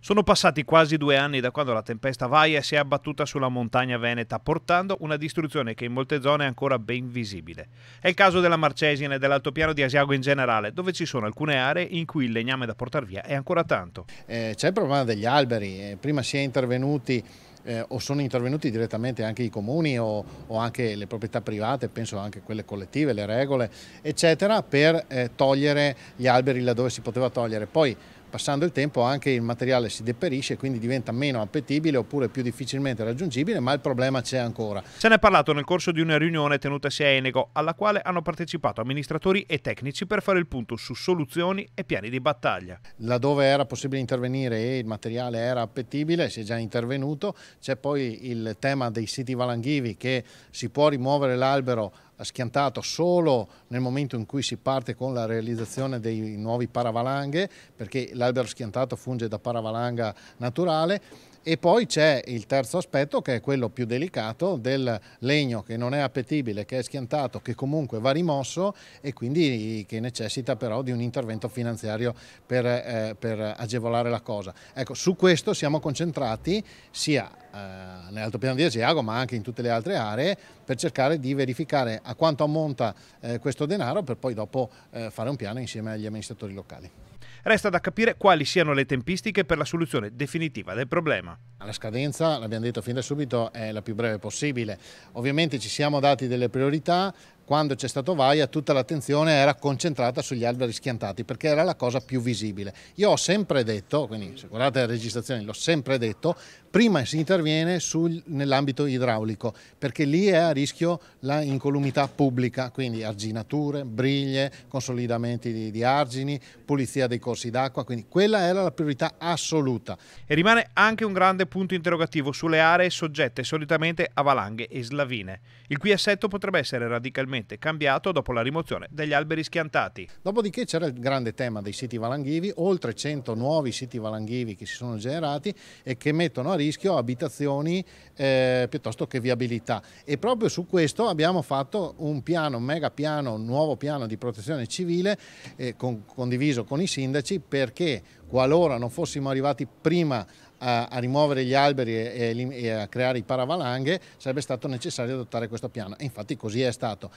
Sono passati quasi due anni da quando la tempesta Vaia si è abbattuta sulla montagna veneta, portando una distruzione che in molte zone è ancora ben visibile. È il caso della Marcesina e dell'altopiano di Asiago in generale, dove ci sono alcune aree in cui il legname da portare via è ancora tanto. Eh, c'è il problema degli alberi, eh, prima si è intervenuti eh, o sono intervenuti direttamente anche i comuni o, o, anche le proprietà private, penso anche quelle collettive, le regole, eccetera, per eh, togliere gli alberi laddove si poteva togliere. Poi Passando il tempo anche il materiale si deperisce quindi diventa meno appetibile oppure più difficilmente raggiungibile, ma il problema c'è ancora. Se ne è parlato nel corso di una riunione tenutasi a Enego, alla quale hanno partecipato amministratori e tecnici per fare il punto su soluzioni e piani di battaglia. Laddove era possibile intervenire e il materiale era appetibile, si è già intervenuto. C'è poi il tema dei siti valanghivi che si può rimuovere l'albero schiantato solo nel momento in cui si parte con la realizzazione dei nuovi paravalanghe, perché l'albero schiantato funge da paravalanga naturale. E poi c'è il terzo aspetto che è quello più delicato del legno che non è appetibile, che è schiantato, che comunque va rimosso e quindi che necessita però di un intervento finanziario per, eh, per agevolare la cosa. Ecco, su questo siamo concentrati sia eh, nell'altopiano di Asiago ma anche in tutte le altre aree per cercare di verificare a quanto ammonta eh, questo denaro per poi dopo eh, fare un piano insieme agli amministratori locali. Resta da capire quali siano le tempistiche per la soluzione definitiva del problema. La scadenza, l'abbiamo detto fin da subito, è la più breve possibile. Ovviamente ci siamo dati delle priorità, quando c'è stato Vaia tutta l'attenzione era concentrata sugli alberi schiantati perché era la cosa più visibile. Io ho sempre detto, quindi se guardate le registrazioni l'ho sempre detto, prima si interviene nell'ambito idraulico perché lì è a rischio la incolumità pubblica, quindi arginature, briglie, consolidamenti di, di argini, pulizia dei corsi d'acqua, quindi quella era la priorità assoluta. E rimane anche un grande punto interrogativo sulle aree soggette solitamente a valanghe e slavine, il cui assetto potrebbe essere radicalmente cambiato dopo la rimozione degli alberi schiantati. Dopodiché c'era il grande tema dei siti valanghivi, oltre 100 nuovi siti valanghivi che si sono generati e che mettono a rischio abitazioni eh, piuttosto che viabilità. E proprio su questo abbiamo fatto un piano, un mega piano, un nuovo piano di protezione civile eh, con, condiviso con i sindaci sindaci perché qualora non fossimo arrivati prima a, a rimuovere gli alberi e, e, e a creare i paravalanghe sarebbe stato necessario adottare questo piano. E infatti così è stato.